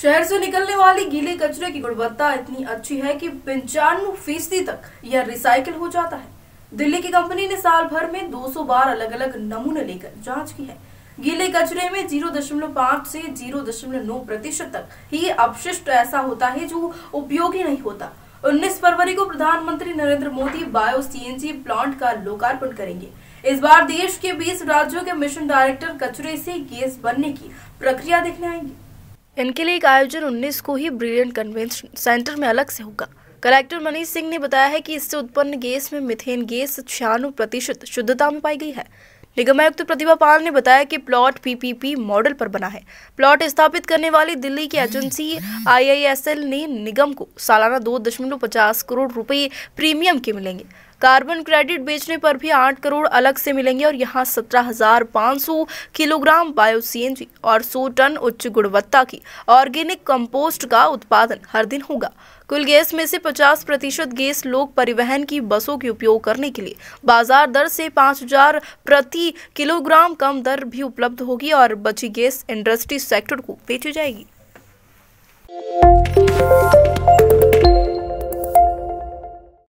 शहर से निकलने वाली गीले कचरे की गुणवत्ता इतनी अच्छी है कि पंचानवे फीसदी तक यह रिसाइकिल हो जाता है दिल्ली की कंपनी ने साल भर में 200 बार अलग अलग नमूने लेकर जांच की है गीले कचरे में 0.5 से 0.9 प्रतिशत तक ही अपशिष्ट ऐसा होता है जो उपयोगी नहीं होता 19 फरवरी को प्रधानमंत्री Narendra Modi bio C plant का लोकार्पण करेंगे इस बार देश के 20 राज्यों के मिशन डायरेक्टर कचरे से गैस बनने की प्रक्रिया देखने आएंगे इनके लिए एक आयोजन उन्नीस को ही ब्रिलियंट कन्वेंशन सेंटर में अलग से होगा कलेक्टर मनीष सिंह ने बताया है कि इससे उत्पन्न गैस में मिथेन गैस छियानवे प्रतिशत शुद्धता में पाई गई है निगम आयुक्त प्रतिभा पाल ने बताया कि प्लॉट पीपीपी मॉडल पर बना है प्लॉट स्थापित करने वाली दिल्ली की एजेंसी आईआईएसएल ने निगम को सालाना दो दशमलव पचास करोड़ रुपए प्रीमियम के मिलेंगे कार्बन क्रेडिट बेचने पर भी आठ करोड़ अलग से मिलेंगे और यहाँ सत्रह हजार पाँच सौ किलोग्राम बायो सीएनजी और सौ टन उच्च गुणवत्ता की ऑर्गेनिक कंपोस्ट का उत्पादन हर दिन होगा कुल गैस में से 50 प्रतिशत गैस लोक परिवहन की बसों के उपयोग करने के लिए बाजार दर से 5000 प्रति किलोग्राम कम दर भी उपलब्ध होगी और बची गैस इंडस्ट्री सेक्टर को बेची जाएगी